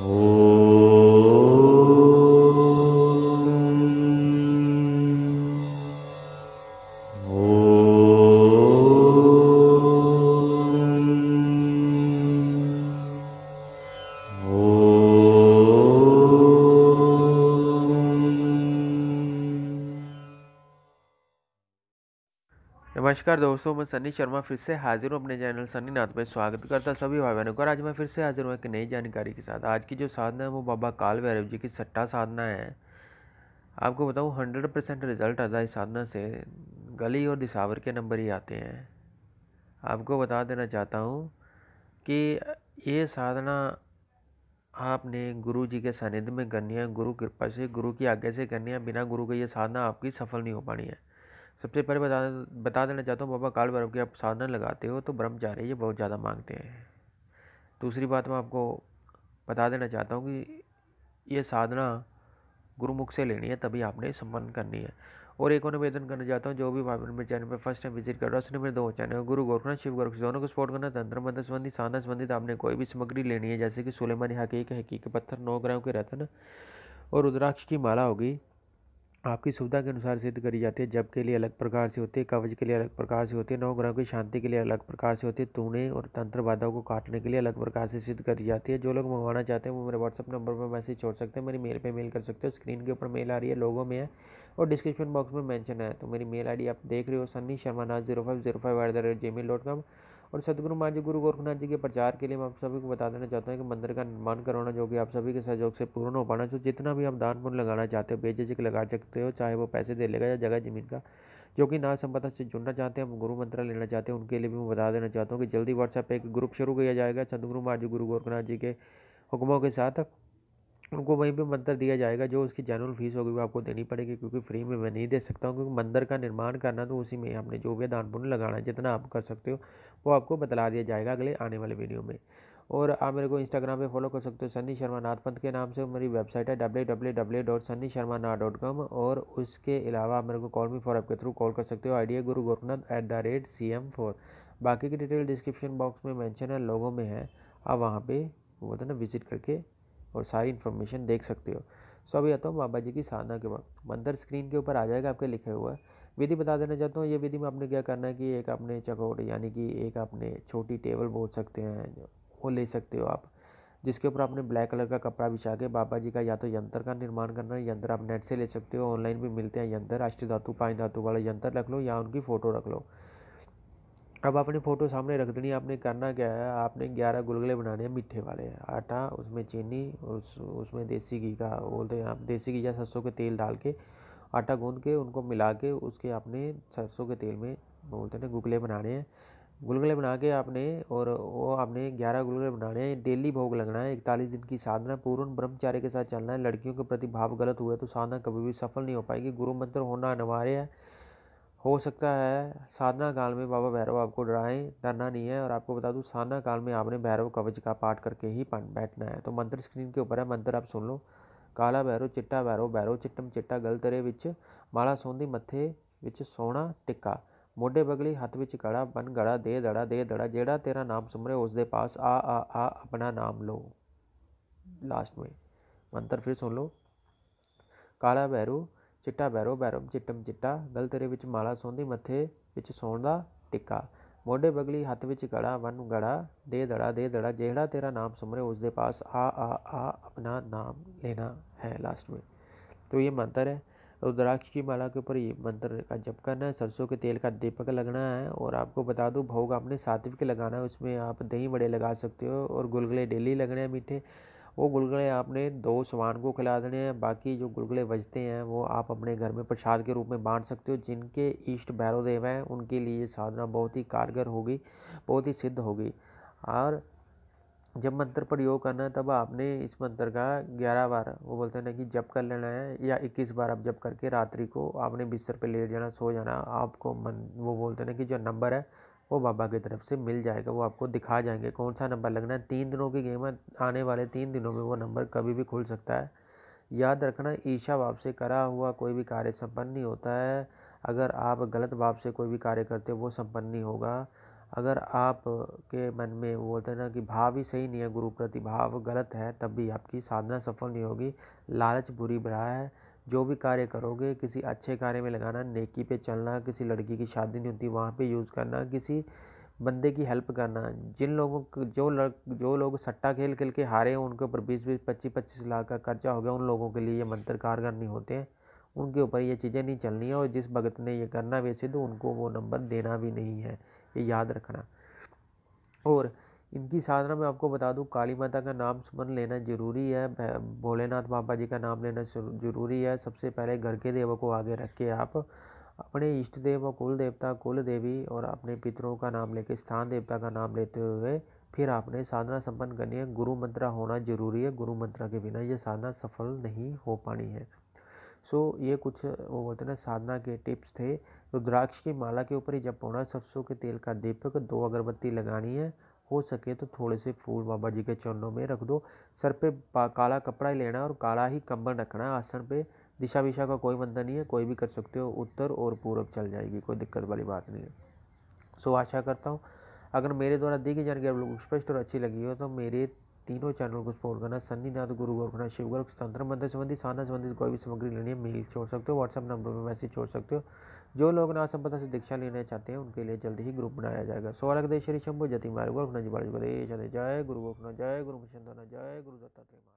Oh. नमस्कार दोस्तों मैं सनी शर्मा फिर से हाजिर हूँ अपने चैनल सनी नाथ में स्वागत करता हूँ सभी भाई बहनों का आज मैं फिर से हाजिर हूँ एक नई जानकारी के साथ आज की जो साधना है वो बाबा काल भैरव जी की सट्टा साधना है आपको बताऊँ हंड्रेड परसेंट रिजल्ट आता है इस साधना से गली और दिसावर के नंबर ही आते हैं आपको बता देना चाहता हूँ कि ये साधना आपने गुरु जी के सानिध्य में करनी है गुरु कृपा से गुरु की आज्ञा से करनी है बिना गुरु के ये साधना आपकी सफल नहीं हो पानी है सबसे पहले बता बता देना चाहता हूँ बाबा काल भैरव की आप साधना लगाते हो तो ब्रह्मचारी ये बहुत ज़्यादा मांगते हैं दूसरी बात मैं आपको बता देना चाहता हूँ कि ये साधना गुरुमुख से लेनी है तभी आपने संपन्न करनी है और एक और निवेदन करना चाहता हूँ जो भी भाई मेरे चैनल पर फर्स्ट टाइम विजिट कर रहा है उसने मेरे दो चैनल गुरु गोरखनाथ शिव गोरख दोनों को सपोर्ट करना तंत्र मंत्र संबंधी साधना संबंधित तो आपने कोई भी सामग्री लेनी है जैसे कि सुलेमानी हकीक हकीक पत्थर नौ ग्रह के रतन और रुद्राक्ष की माला होगी आपकी सुविधा के अनुसार सिद्ध करी जाती है जब के लिए अलग प्रकार से होते कवच के लिए अलग प्रकार से होते हैं नौ ग्रहों की शांति के लिए अलग प्रकार से होते तूने और तंत्र बाधाओं को काटने के लिए अलग प्रकार से सिद्ध करी जाती है जो लोग मंगवाना चाहते हैं वो मेरे व्हाट्सअप नंबर पर मैसेज छोड़ सकते हैं मेरी मेल पर मेल कर सकते हो स्क्रीन के ऊपर मेल आ रही है लोगों में है और डिस्क्रिप्शन बॉक्स में मैंशन है तो मेरी मेल आई आप देख रहे हो Sunny Sharma Nath zero five zero five at the rate G mail dot com और सदगुरु मान जी गुरु गोरखनाथ जी के प्रचार के लिए मैं आप सभी को बता देना चाहता हूँ कि मंदिर का निर्माण करवाना जो कि आप सभी के सहयोग से पूर्ण हो पाना तो जितना भी आप दान पुण्य लगाना चाहते हो बेझिझक लगा सकते हो चाहे वो पैसे दे लेगा या जगह ज़मीन का जो कि ना संपदा से जुड़ना चाहते हैं हम गुरु मंत्र लेना चाहते हैं उनके लिए भी मैं बता देना चाहता हूँ कि जल्दी व्हाट्सएप पर एक ग्रुप शुरू किया जाएगा सदगुरु मान जी गुरु गोरखनाथ जी के हुक्मों के साथ उनको वहीं पे मंदिर दिया जाएगा जो उसकी जनरल फीस होगी वो आपको देनी पड़ेगी क्योंकि फ्री में मैं नहीं दे सकता हूँ क्योंकि मंदिर का निर्माण करना तो उसी में आपने जो भी दान पुण्य लगाना है जितना आप कर सकते हो वो आपको बतला दिया जाएगा अगले आने वाले वीडियो में और आप मेरे को इंस्टाग्राम पे फॉलो कर सकते हो सन्नी शर्मा नाथ पंथ के नाम से मेरी वेबसाइट है W W W dot Sunny Sharma Nath dot com और उसके अलावा आप मेरे को कॉल मी फॉर ऐप के थ्रू कॉल कर सकते हो idea Guru Gorakhnath at the rate C M four बाकी की डिटेल डिस्क्रिप्शन बॉक्स में मैंशन है लोगों में है आप वहाँ पर वो ना विज़िट करके और सारी इन्फॉर्मेशन देख सकते हो सो अभी आता हूँ बाबा जी की साधना के वक्त मंदिर स्क्रीन के ऊपर आ जाएगा आपके लिखे हुआ विधि बता देना चाहता हूँ ये विधि में आपने क्या करना है कि एक आपने चकोट यानी कि एक आपने छोटी टेबल बोल सकते हैं वो ले सकते हो आप जिसके ऊपर आपने ब्लैक कलर का कपड़ा बिछा के बाबा जी का या तो यंत्र का निर्माण करना है यंत्र आप नेट से ले सकते हो ऑनलाइन भी मिलते हैं यंत्र अष्ट धातु पाँच धातु वाला यंत्र रख लो या उनकी फ़ोटो रख लो अब आपने फ़ोटो सामने रख देनी आपने करना क्या है आपने ग्यारह गुलगुले बनाने हैं मीठे वाले आटा उसमें चीनी उस उसमें देसी घी का बोलते हैं आप देसी घी या सरसों के तेल डाल के आटा गूंद के उनको मिला के उसके आपने सरसों के तेल में बोलते हैं गुलगुले गुगले बनाने हैं गुलगुले बना के आपने और वो आपने ग्यारह गुलगुले बनाने हैं डेली भोग लगना है इकतालीस दिन की साधना पूर्ण ब्रह्मचार्य के साथ चलना है लड़कियों के प्रति भाव गलत हुए तो साधना कभी भी सफल नहीं हो पाएगी गुरु मंत्र होना अनिवार्य है हो सकता है साधना काल में बाबा भैरव आपको डराएं डरना नहीं है और आपको बता दूँ साधना काल में आपने भैरव कवच का पाठ करके ही बैठना है तो मंत्र स्क्रीन के ऊपर है मंत्र आप सुन लो ਕਾਲਾ ਬੈਰੋ ਚਿੱਟਾ ਬੈਰੋ ਬੈਰੋ ਚਿੱਟਮ ਚਿੱਟਾ ਗਲ ਤੇਰੇ ਵਿੱਚ ਮਾਲਾ ਸੋਂਦੀ ਮੱਥੇ ਵਿੱਚ ਸੋਹਣਾ ਟਿੱਕਾ ਮੋਢੇ ਬਗਲੀ ਹੱਥ ਵਿੱਚ ਕੜਾ ਬਨ ਗੜਾ ਦੇ ਦੜਾ ਦੇ ਦੜਾ ਜਿਹੜਾ ਤੇਰਾ ਨਾਮ ਸੁਮਰੇ ਉਸ ਦੇ ਪਾਸ ਆ ਆ ਆ ਆਪਣਾ ਨਾਮ ਲੋ ਲਾਸਟ ਵਿੱਚ ਮੰਤਰ ਫਿਰ ਸੁਣ ਲਓ ਕਾਲਾ ਬੈਰੋ चिट्टा बैरो ਬੈਰਬ चिट्टम चिट्टा गल तेरे ਵਿੱਚ माला ਸੌਂਦੀ मथे ਵਿੱਚ ਸੌਣ टिक्का ਟਿੱਕਾ बगली ਬਗਲੀ ਹੱਥ गड़ा वन ਵਨ दे दड़ा दे ਦੜਾ जेहड़ा तेरा नाम ਤੇਰਾ ਨਾਮ ਸੁਮਰੇ पास आ आ आ अपना नाम लेना है लास्ट में तो ये मंत्र है रुद्राक्ष की माला के ऊपर ये मंत्र का जप करना है सरसों के तेल का दीपक लगना है और आपको बता दूँ भोग आपने सात्विक लगाना है उसमें आप दही बड़े लगा सकते हो और गुलगुले डेली लगने हैं मीठे वो गुलगुले आपने दो सामान को खिला देने हैं बाकी जो गुलगुले बजते हैं वो आप अपने घर में प्रसाद के रूप में बांट सकते हो जिनके इष्ट भैरव देव हैं उनके लिए साधना बहुत ही कारगर होगी बहुत ही सिद्ध होगी और जब मंत्र प्रयोग करना है तब आपने इस मंत्र का ग्यारह बार वो बोलते हैं ना कि जप कर लेना है या इक्कीस बार आप जप करके रात्रि को आपने बिस्तर पे लेट जाना सो जाना आपको मन वो बोलते हैं ना कि जो नंबर है वो बाबा की तरफ से मिल जाएगा वो आपको दिखा जाएंगे कौन सा नंबर लगना है तीन दिनों की गेम है आने वाले तीन दिनों में वो नंबर कभी भी खुल सकता है याद रखना ईशा बाप से करा हुआ कोई भी कार्य संपन्न नहीं होता है अगर आप गलत बाप से कोई भी कार्य करते हो वो संपन्न नहीं होगा अगर आप के मन में वो होता है ना कि भाव ही सही नहीं है गुरु प्रतिभाव गलत है तब भी आपकी साधना सफल नहीं होगी लालच बुरी बढ़ा है जो भी कार्य करोगे किसी अच्छे कार्य में लगाना नेकी पे चलना किसी लड़की की शादी नहीं होती वहाँ पे यूज़ करना किसी बंदे की हेल्प करना जिन लोगों को जो लड़ जो लोग सट्टा खेल खेल के हारे हैं उनके ऊपर बीस बीस पच्चीस पच्चीस लाख का कर्जा हो गया उन लोगों के लिए ये मंत्र कारगर नहीं होते हैं उनके ऊपर ये चीज़ें नहीं चलनी है और जिस भगत ने ये करना वैसे तो उनको वो नंबर देना भी नहीं है ये याद रखना और इनकी साधना में आपको बता दूं काली माता का नाम सुमन लेना जरूरी है भोलेनाथ बाबा जी का नाम लेना जरूरी है सबसे पहले घर के देवों को आगे रख के आप अपने इष्ट देव और कुल देवता कुल देवी और अपने पितरों का नाम लेके स्थान देवता का नाम लेते हुए फिर आपने साधना संपन्न करनी है गुरु मंत्रा होना जरूरी है गुरु मंत्रा के बिना ये साधना सफल नहीं हो पानी है सो so, ये कुछ वो बोलते ना साधना के टिप्स थे रुद्राक्ष की माला के ऊपर ही जब पौना सरसों के तेल का दीपक दो अगरबत्ती लगानी है हो सके तो थोड़े से फूल बाबा जी के चरणों में रख दो सर पे काला कपड़ा ही लेना और काला ही कंबल रखना आसन पे दिशा विशा का कोई बंधन नहीं है कोई भी कर सकते हो उत्तर और पूर्व चल जाएगी कोई दिक्कत वाली बात नहीं है सो आशा करता हूँ अगर मेरे द्वारा दी गई जानकारी आप लोग स्पष्ट और अच्छी लगी हो तो मेरे तीनों चैनल को सपोर्ट करना सन्नीनाथ गुरु गोरखनाथ शिवगर तंत्र मंदिर संबंधी साना संबंधित कोई भी सामग्री लेनी है मेल छोड़ सकते हो व्हाट्सएप नंबर पर मैसेज छोड़ सकते हो जो लोग ना संपदा से दीक्षा लेना चाहते हैं उनके लिए जल्द ही ग्रुप बनाया जाएगा स्वागत श्री शंभु जति मार्ग गोरखनाथ जी बाल जय गुरु गोरखनाथ जय गुरु मुशंधना जय गुरु दत्तात्रेय